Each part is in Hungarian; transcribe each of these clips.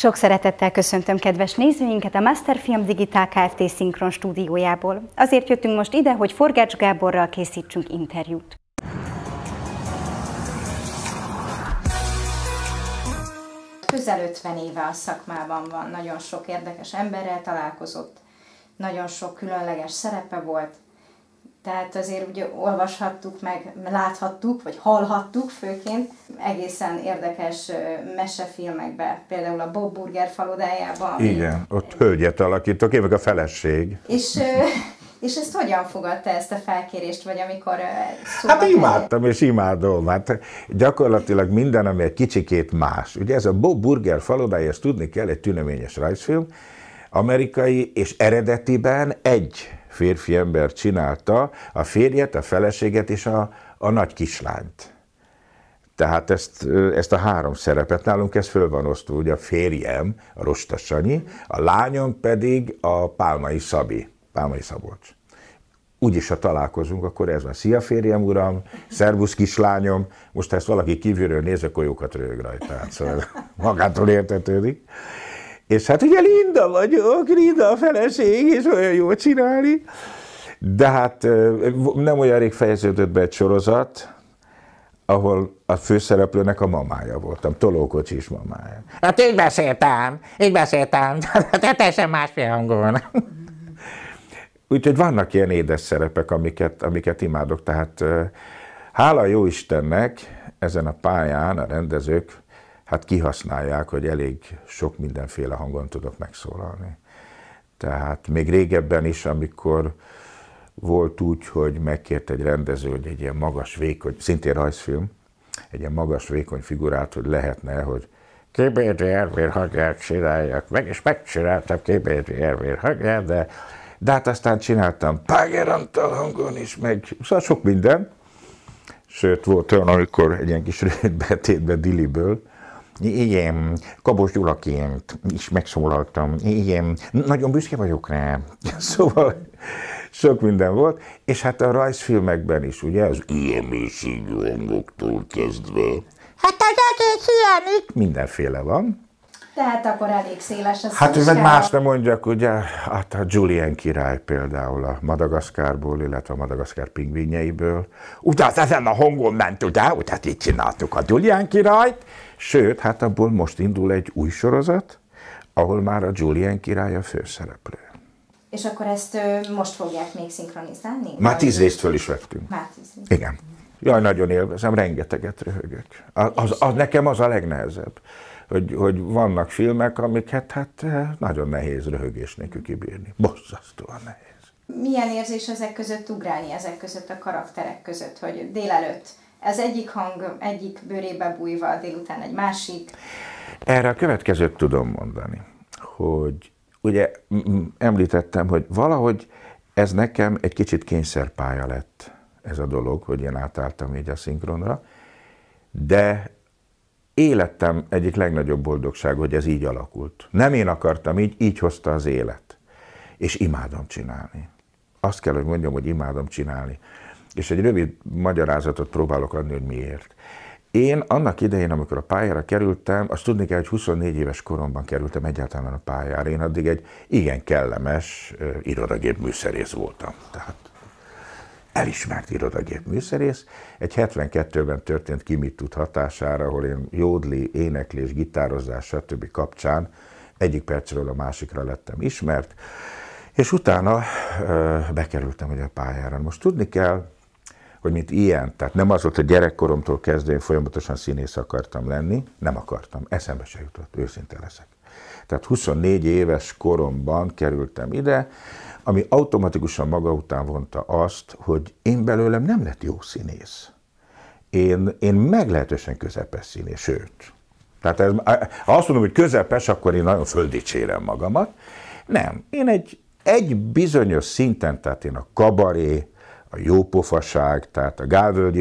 Sok szeretettel köszöntöm kedves nézőinket a Masterfilm Digitál Kft. szinkron stúdiójából. Azért jöttünk most ide, hogy Forgács Gáborral készítsünk interjút. Közel 50 éve a szakmában van, nagyon sok érdekes emberrel találkozott, nagyon sok különleges szerepe volt, tehát azért ugye olvashattuk, meg láthattuk, vagy hallhattuk főként egészen érdekes mesefilmekbe, például a Bob Burger falodájában. Igen, ott hölgyet alakítok, én meg a feleség. És És ezt hogyan fogadta ezt a felkérést, vagy amikor szóval... Hát imádtam, és imádom. Hát gyakorlatilag minden, ami egy kicsikét más. Ugye ez a Bob Burger falodája, ezt tudni kell, egy tüneményes rajzfilm, amerikai és eredetiben egy férfi ember csinálta, a férjet, a feleséget és a, a nagy kislányt. Tehát ezt, ezt a három szerepet nálunk ez föl van osztva, ugye a férjem, a Rostasanyi, a lányom pedig a Pálmai Szabi, Pálmai Szabolcs. Úgyis, ha találkozunk, akkor ez van. Szia férjem, uram, szervusz kislányom. Most ha ezt valaki kívülről néz, akkor jókat röhög rajta. Hát szóval magától értetődik. És hát ugye Linda vagyok, Linda a feleség, és olyan jó csinálni. De hát nem olyan rég fejeződött be egy sorozat, ahol a főszereplőnek a mamája voltam, tolókocsis mamája. Hát így beszéltem, így beszéltem, de hát teljesen másfél hangon. Úgyhogy vannak ilyen édes szerepek, amiket, amiket imádok, tehát hála jó Istennek ezen a pályán a rendezők hát kihasználják, hogy elég sok mindenféle hangon tudok megszólalni. Tehát még régebben is, amikor volt úgy, hogy megkért egy rendező, hogy egy ilyen magas, vékony, szintén rajzfilm, egy ilyen magas, vékony figurát, hogy lehetne, hogy kibédi ervér hagyját csináljak, meg is megcsináltam kibédi ervér hagyját, de, de hát aztán csináltam Páger Antal hangon is, meg szóval sok minden. Sőt, volt olyan, amikor egy ilyen kis betétbe diliből, igen, Kabos Gyulaként is megszólaltam. Igen, nagyon büszke vagyok rá. Szóval sok minden volt, és hát a rajzfilmekben is, ugye, az ilyen mélységű hangoktól kezdve. Hát az egész ilyenik. Mindenféle van. Tehát akkor elég széles az Hát mert más nem mondjak, ugye, hát a Julian király például a Madagaszkárból, illetve a Madagaszkár pingvinjeiből. Utána ezen a hangon ment, ugye, tehát így csináltuk a Julian királyt, sőt, hát abból most indul egy új sorozat, ahol már a Julian király a főszereplő. És akkor ezt ö, most fogják még szinkronizálni? Már tíz részt föl is vettünk. Már tíz részt. Igen. Jaj, nagyon élvezem, rengeteget röhögök. Az, az, az nekem az a legnehezebb hogy, hogy vannak filmek, amiket hát eh, nagyon nehéz röhögés nélkül kibírni. Bosszasztóan nehéz. Milyen érzés ezek között ugrálni, ezek között a karakterek között, hogy délelőtt ez egyik hang egyik bőrébe bújva, délután egy másik? Erre a következőt tudom mondani, hogy ugye említettem, hogy valahogy ez nekem egy kicsit kényszerpálya lett ez a dolog, hogy én átálltam így a szinkronra, de életem egyik legnagyobb boldogság, hogy ez így alakult. Nem én akartam így, így hozta az élet. És imádom csinálni. Azt kell, hogy mondjam, hogy imádom csinálni. És egy rövid magyarázatot próbálok adni, hogy miért. Én annak idején, amikor a pályára kerültem, azt tudni kell, hogy 24 éves koromban kerültem egyáltalán a pályára. Én addig egy igen kellemes irodagép műszerész voltam. Tehát elismert irodagép műszerész. Egy 72-ben történt ki mit tud hatására, ahol én jódli, éneklés, gitározás, stb. kapcsán egyik percről a másikra lettem ismert, és utána ö, bekerültem ugye a pályára. Most tudni kell, hogy mint ilyen, tehát nem az volt, hogy gyerekkoromtól kezdve én folyamatosan színész akartam lenni, nem akartam, eszembe se jutott, őszinte leszek. Tehát 24 éves koromban kerültem ide, ami automatikusan maga után vonta azt, hogy én belőlem nem lett jó színész. Én, én meglehetősen közepes színész, sőt. Tehát ez, ha azt mondom, hogy közepes, akkor én nagyon földicsérem magamat. Nem, én egy, egy bizonyos szinten, tehát én a kabaré, a jópofaság, tehát a Gálvölgyi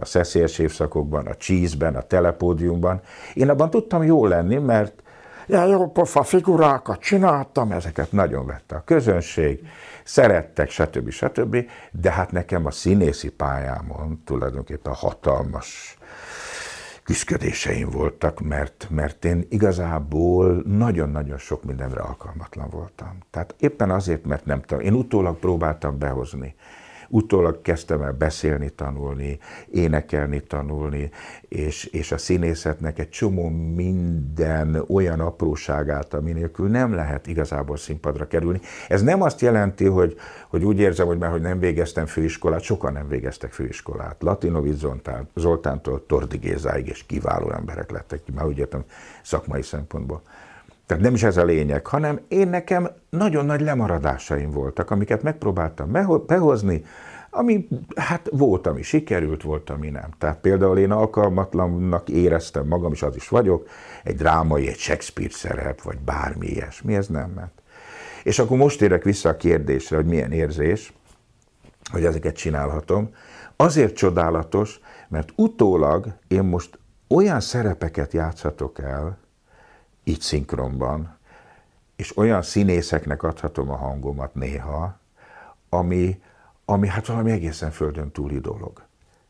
a szeszélyes évszakokban, a csízben, a telepódiumban. Én abban tudtam jól lenni, mert Ilyen pofa figurákat csináltam, ezeket nagyon vette a közönség, szerettek, stb. stb. De hát nekem a színészi pályámon tulajdonképpen hatalmas küzdködéseim voltak, mert, mert én igazából nagyon-nagyon sok mindenre alkalmatlan voltam. Tehát éppen azért, mert nem tudom, én utólag próbáltam behozni Utólag kezdtem el beszélni, tanulni, énekelni, tanulni, és, és a színészetnek egy csomó minden olyan apróságát, ami nélkül nem lehet igazából színpadra kerülni. Ez nem azt jelenti, hogy, hogy úgy érzem, hogy már hogy nem végeztem főiskolát, sokan nem végeztek főiskolát. Latinovic Zoltán, Zoltántól Tordigézáig, és kiváló emberek lettek, már úgy értem szakmai szempontból. Tehát nem is ez a lényeg, hanem én nekem nagyon nagy lemaradásaim voltak, amiket megpróbáltam behozni, ami, hát volt, ami sikerült, volt, ami nem. Tehát például én alkalmatlannak éreztem magam, és az is vagyok, egy drámai, egy Shakespeare szerep, vagy bármi ilyesmi, ez nem ment. És akkor most érek vissza a kérdésre, hogy milyen érzés, hogy ezeket csinálhatom. Azért csodálatos, mert utólag én most olyan szerepeket játszhatok el, így szinkronban, és olyan színészeknek adhatom a hangomat néha, ami, ami hát valami egészen földön túli dolog.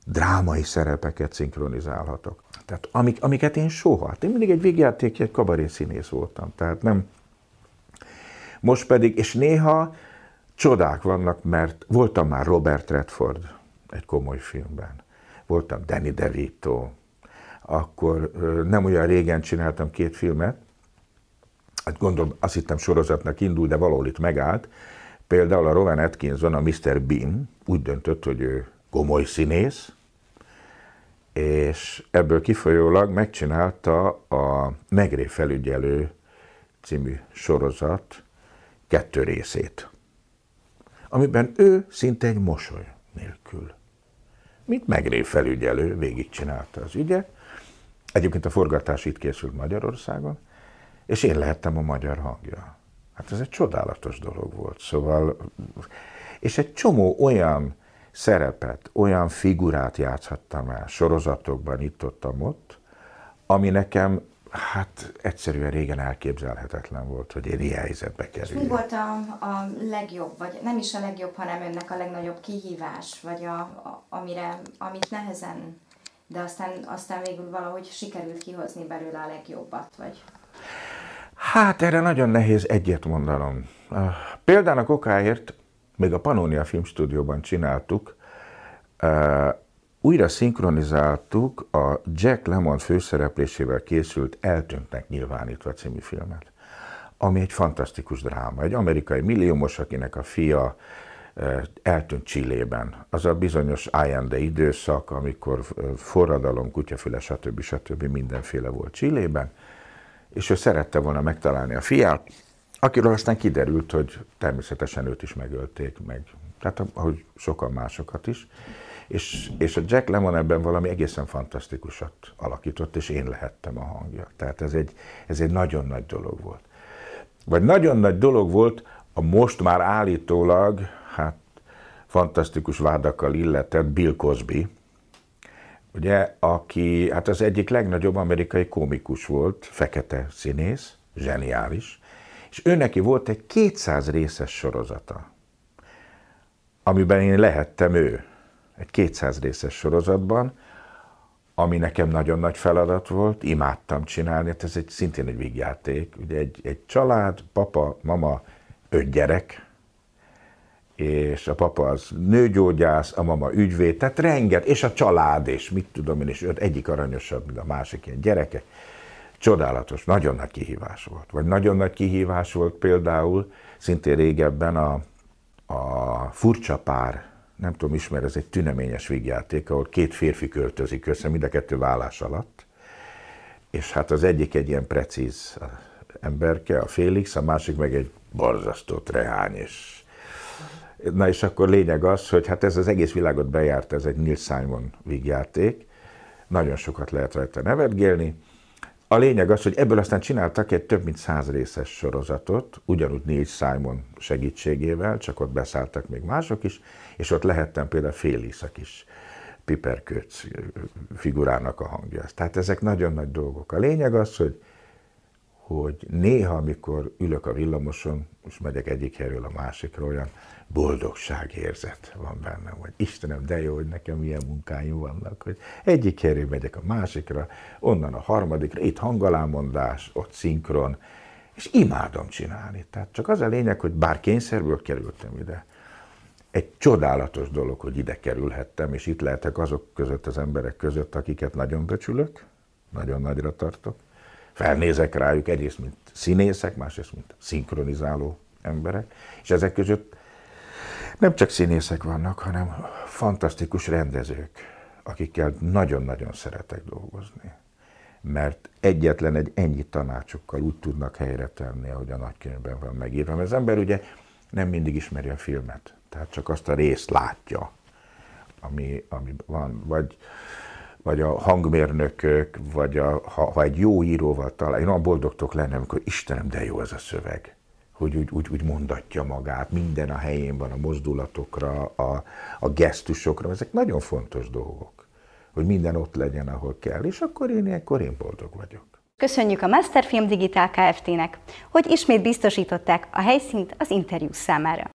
Drámai szerepeket szinkronizálhatok. Tehát amik, amiket én soha, hát én mindig egy végjáték egy kabaré színész voltam, tehát nem. Most pedig, és néha csodák vannak, mert voltam már Robert Redford egy komoly filmben, voltam Danny DeVito, akkor nem olyan régen csináltam két filmet, hát gondolom, azt hittem sorozatnak indul, de valahol itt megállt. Például a Rowan Atkinson, a Mr. Bean úgy döntött, hogy ő gomoly színész, és ebből kifolyólag megcsinálta a megré felügyelő című sorozat kettő részét, amiben ő szinte egy mosoly nélkül, mint megré felügyelő végigcsinálta az ügyet. Egyébként a forgatás itt készült Magyarországon, és én lehettem a magyar hangja. Hát ez egy csodálatos dolog volt, szóval, és egy csomó olyan szerepet, olyan figurát játszhattam el sorozatokban, itt ottam ott, ami nekem hát egyszerűen régen elképzelhetetlen volt, hogy én ilyen helyzetbe kerüljek. Mi volt a, a legjobb, vagy nem is a legjobb, hanem önnek a legnagyobb kihívás, vagy a, a, amire, amit nehezen, de aztán, aztán végül valahogy sikerült kihozni belőle a legjobbat, vagy... Hát erre nagyon nehéz egyet mondanom. a kokáért, még a Panónia Filmstúdióban csináltuk, újra szinkronizáltuk a Jack Lemon főszereplésével készült Eltűntnek nyilvánítva című filmet, ami egy fantasztikus dráma. Egy amerikai milliómos, akinek a fia eltűnt Csillében. Az a bizonyos IND időszak, amikor forradalom, kutyafüle, stb. stb. mindenféle volt Csillében és ő szerette volna megtalálni a fiát, akiről aztán kiderült, hogy természetesen őt is megölték meg, tehát ahogy sokan másokat is. És, és a Jack Lemon ebben valami egészen fantasztikusat alakított, és én lehettem a hangja. Tehát ez egy, ez egy nagyon nagy dolog volt. Vagy nagyon nagy dolog volt a most már állítólag, hát fantasztikus vádakkal illetett Bill Cosby, ugye, aki hát az egyik legnagyobb amerikai komikus volt, fekete színész, zseniális, és ő neki volt egy 200 részes sorozata, amiben én lehettem ő, egy 200 részes sorozatban, ami nekem nagyon nagy feladat volt, imádtam csinálni, hát ez egy szintén egy vígjáték, ugye egy, egy család, papa, mama, öt gyerek, és a papa az nőgyógyász, a mama ügyvéd, tehát renget, és a család, és mit tudom én, és öt, egyik aranyosabb, mint a másik ilyen gyerekek. Csodálatos, nagyon nagy kihívás volt. Vagy nagyon nagy kihívás volt például, szintén régebben a, a furcsa pár, nem tudom, ismer, ez egy tüneményes vígjáték, ahol két férfi költözik össze, mind a kettő vállás alatt, és hát az egyik egy ilyen precíz emberke, a Félix, a másik meg egy borzasztó rehány, és Na és akkor lényeg az, hogy hát ez az egész világot bejárt, ez egy Neil Simon vígjáték, nagyon sokat lehet rajta nevetgélni. A lényeg az, hogy ebből aztán csináltak egy több mint száz részes sorozatot, ugyanúgy négy Simon segítségével, csak ott beszálltak még mások is, és ott lehettem például Féliszak is, kis piperkőc figurának a hangja. Tehát ezek nagyon nagy dolgok. A lényeg az, hogy hogy néha, amikor ülök a villamoson, és megyek egyik helyről a másikra, olyan boldogságérzet van bennem, hogy Istenem, de jó, hogy nekem ilyen munkáim vannak, hogy egyik helyről megyek a másikra, onnan a harmadikra, itt hangalámondás, ott szinkron, és imádom csinálni. Tehát csak az a lényeg, hogy bár kényszerből kerültem ide, egy csodálatos dolog, hogy ide kerülhettem, és itt lehetek azok között, az emberek között, akiket nagyon becsülök, nagyon nagyra tartok, felnézek rájuk egyrészt, mint színészek, másrészt, mint szinkronizáló emberek, és ezek között nem csak színészek vannak, hanem fantasztikus rendezők, akikkel nagyon-nagyon szeretek dolgozni. Mert egyetlen egy ennyi tanácsokkal úgy tudnak helyre tenni, ahogy a nagykönyvben van megírva. Mert az ember ugye nem mindig ismeri a filmet, tehát csak azt a részt látja, ami, ami van. Vagy vagy a hangmérnökök, vagy a, ha, ha egy jó íróval talál, én olyan boldogtok lennem, amikor Istenem, de jó ez a szöveg hogy úgy, úgy, úgy mondatja magát, minden a helyén van, a mozdulatokra, a, a gesztusokra, ezek nagyon fontos dolgok, hogy minden ott legyen, ahol kell, és akkor én ilyenkor én boldog vagyok. Köszönjük a Masterfilm Digitál Kft-nek, hogy ismét biztosították a helyszínt az interjú számára.